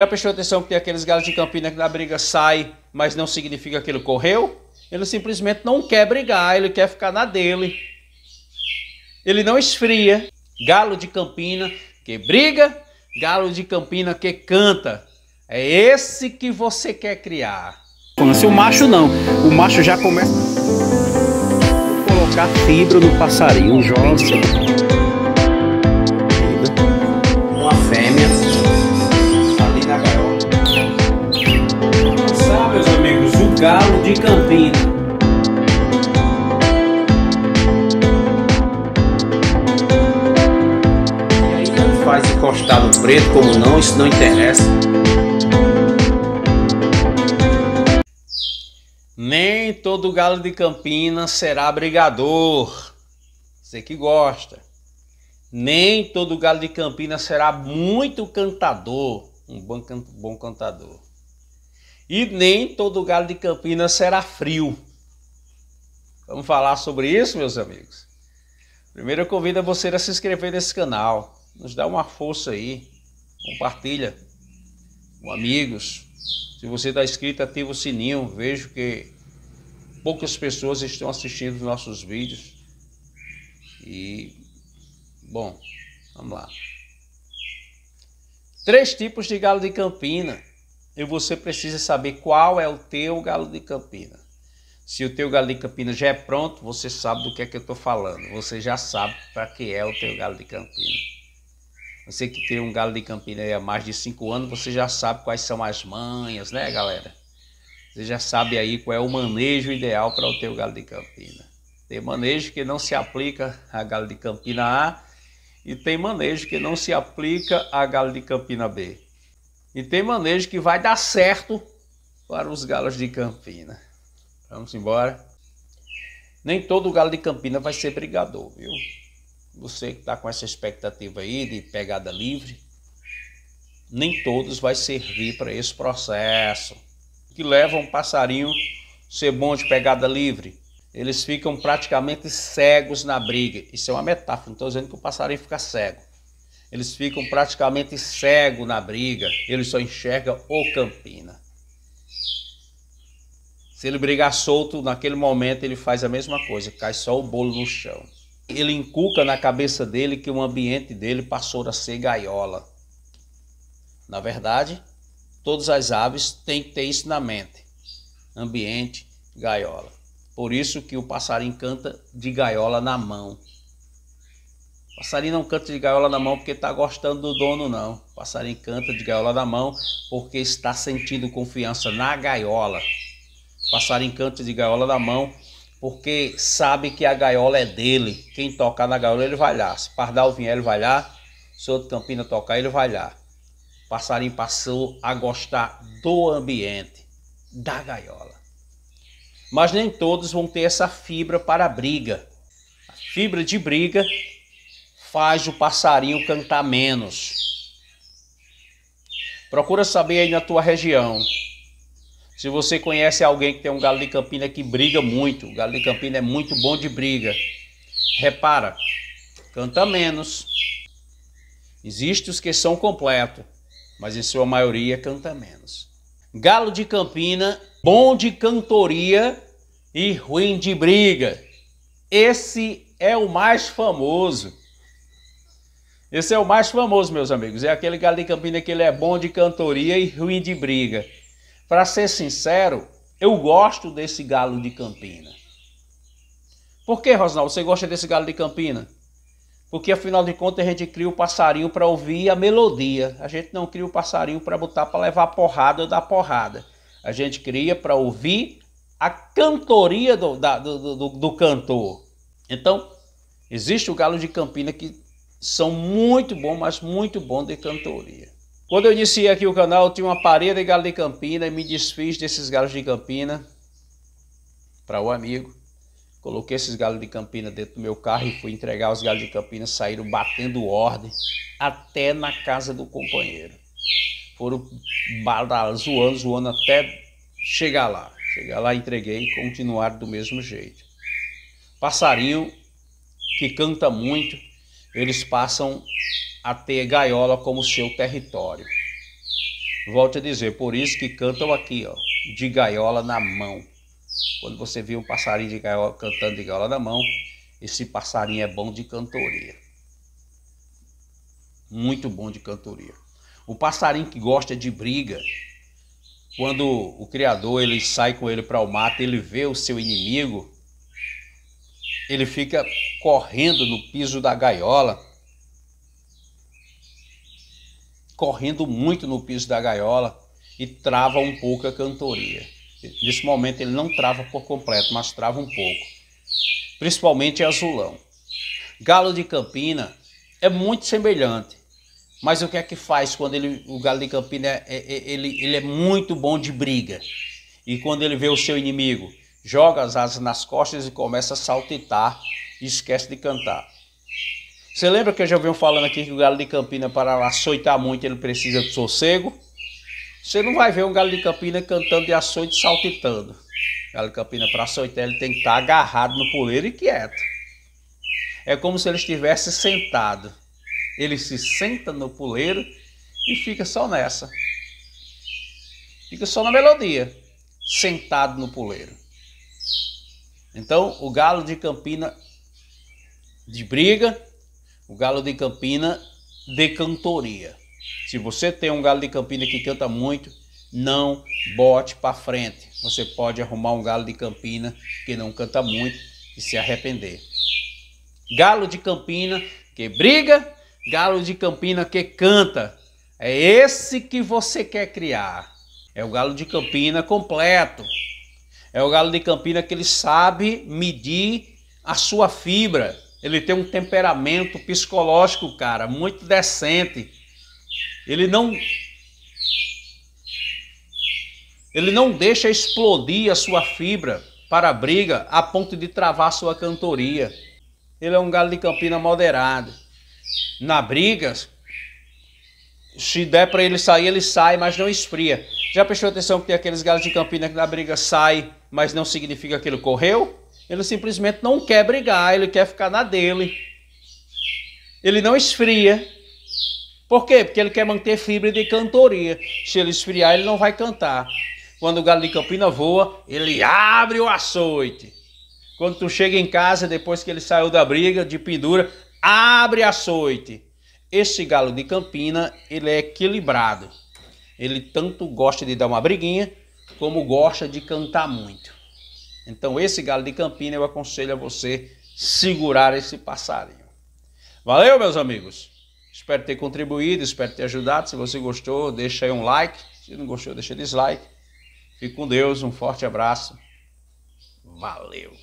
Já prestou atenção que tem aqueles galos de Campina que na briga sai, mas não significa que ele correu? Ele simplesmente não quer brigar, ele quer ficar na dele. Ele não esfria. Galo de Campina que briga, galo de Campina que canta. É esse que você quer criar. Se o macho não, o macho já começa a colocar fibra no passarinho, jovem. Galo de Campinas. faz encostado preto como não, isso não interessa. Nem todo galo de Campinas será brigador. Você que gosta. Nem todo galo de Campinas será muito cantador, um bom, bom cantador. E nem todo galo de Campinas será frio. Vamos falar sobre isso, meus amigos? Primeiro eu convido você a se inscrever nesse canal. Nos dá uma força aí. Compartilha com amigos. Se você está inscrito, ativa o sininho. Vejo que poucas pessoas estão assistindo os nossos vídeos. E, bom, vamos lá. Três tipos de galo de Campina e você precisa saber qual é o teu galo de Campina. Se o teu galo de Campina já é pronto, você sabe do que é que eu estou falando. Você já sabe para que é o teu galo de Campina. Você que tem um galo de Campina há mais de cinco anos, você já sabe quais são as manhas, né, galera? Você já sabe aí qual é o manejo ideal para o teu galo de Campina. Tem manejo que não se aplica a galo de Campina A e tem manejo que não se aplica a galo de Campina B. E tem manejo que vai dar certo para os galos de Campina. Vamos embora. Nem todo galo de Campina vai ser brigador, viu? Você que está com essa expectativa aí de pegada livre, nem todos vai servir para esse processo. Que leva um passarinho ser bom de pegada livre. Eles ficam praticamente cegos na briga. Isso é uma metáfora, não estou dizendo que o passarinho fica cego. Eles ficam praticamente cegos na briga. Eles só enxergam o Campina. Se ele brigar solto, naquele momento ele faz a mesma coisa, cai só o bolo no chão. Ele inculca na cabeça dele que o ambiente dele passou a ser gaiola. Na verdade, todas as aves têm que ter isso na mente. Ambiente, gaiola. Por isso que o passarinho canta de gaiola na mão. Passarinho não canta de gaiola na mão porque está gostando do dono, não. Passarinho canta de gaiola na mão porque está sentindo confiança na gaiola. Passarinho canta de gaiola na mão porque sabe que a gaiola é dele. Quem tocar na gaiola, ele vai lá. Se Pardal vier, ele vai lá. Se outro Campina tocar, ele vai lá. Passarinho passou a gostar do ambiente, da gaiola. Mas nem todos vão ter essa fibra para a briga. A fibra de briga faz o passarinho cantar menos. Procura saber aí na tua região. Se você conhece alguém que tem um galo de campina que briga muito, o galo de campina é muito bom de briga. Repara, canta menos. Existem os que são completos, mas em sua maioria canta menos. Galo de campina, bom de cantoria e ruim de briga. Esse é o mais famoso. Esse é o mais famoso, meus amigos. É aquele galo de Campina que ele é bom de cantoria e ruim de briga. Para ser sincero, eu gosto desse galo de Campina. Por que, Rosnal? você gosta desse galo de Campina? Porque afinal de contas a gente cria o passarinho para ouvir a melodia. A gente não cria o passarinho para botar para levar porrada ou dar porrada. A gente cria para ouvir a cantoria do, da, do, do, do cantor. Então, existe o galo de Campina que são muito bom, mas muito bom de cantoria. Quando eu iniciei aqui o canal, eu tinha uma parede de galo de campina e me desfiz desses galhos de campina para o amigo. Coloquei esses galhos de campina dentro do meu carro e fui entregar os galhos de campina, saíram batendo ordem até na casa do companheiro. Foram zoando, zoando até chegar lá. Chegar lá, entreguei e continuaram do mesmo jeito. Passarinho que canta muito, eles passam a ter gaiola como seu território. Volto a dizer, por isso que cantam aqui, ó, de gaiola na mão. Quando você vê um passarinho de gaiola, cantando de gaiola na mão, esse passarinho é bom de cantoria. Muito bom de cantoria. O passarinho que gosta de briga, quando o criador ele sai com ele para o mato, ele vê o seu inimigo, ele fica correndo no piso da gaiola, correndo muito no piso da gaiola e trava um pouco a cantoria. Nesse momento ele não trava por completo, mas trava um pouco. Principalmente azulão. Galo de Campina é muito semelhante, mas o que é que faz quando ele, o Galo de Campina é, é, é ele, ele é muito bom de briga? E quando ele vê o seu inimigo, joga as asas nas costas e começa a saltitar e esquece de cantar. Você lembra que eu já ouvi falando aqui que o galo de Campina para açoitar muito ele precisa de sossego? Você não vai ver um galo de Campina cantando de açoite saltitando. O galo de Campina para açoitar ele tem que estar tá agarrado no poleiro e quieto. É como se ele estivesse sentado. Ele se senta no poleiro e fica só nessa. Fica só na melodia, sentado no poleiro. Então, o galo de Campina de briga, o galo de Campina de cantoria. Se você tem um galo de Campina que canta muito, não bote para frente. Você pode arrumar um galo de Campina que não canta muito e se arrepender. Galo de Campina que briga, galo de Campina que canta. É esse que você quer criar. É o galo de Campina completo. É o galo de Campina que ele sabe medir a sua fibra. Ele tem um temperamento psicológico, cara, muito decente. Ele não ele não deixa explodir a sua fibra para a briga a ponto de travar sua cantoria. Ele é um galo de Campina moderado. Na briga, se der para ele sair, ele sai, mas não esfria. Já prestou atenção que tem aqueles galos de Campina que na briga sai, mas não significa que ele correu? Ele simplesmente não quer brigar, ele quer ficar na dele. Ele não esfria. Por quê? Porque ele quer manter fibra de cantoria. Se ele esfriar, ele não vai cantar. Quando o galo de Campina voa, ele abre o açoite. Quando tu chega em casa, depois que ele saiu da briga, de pendura, abre açoite. Este galo de Campina, ele é equilibrado. Ele tanto gosta de dar uma briguinha, como gosta de cantar muito. Então esse galo de Campina eu aconselho a você segurar esse passarinho. Valeu, meus amigos. Espero ter contribuído, espero ter ajudado. Se você gostou, deixa aí um like. Se não gostou, deixa dislike. Fique com Deus, um forte abraço. Valeu!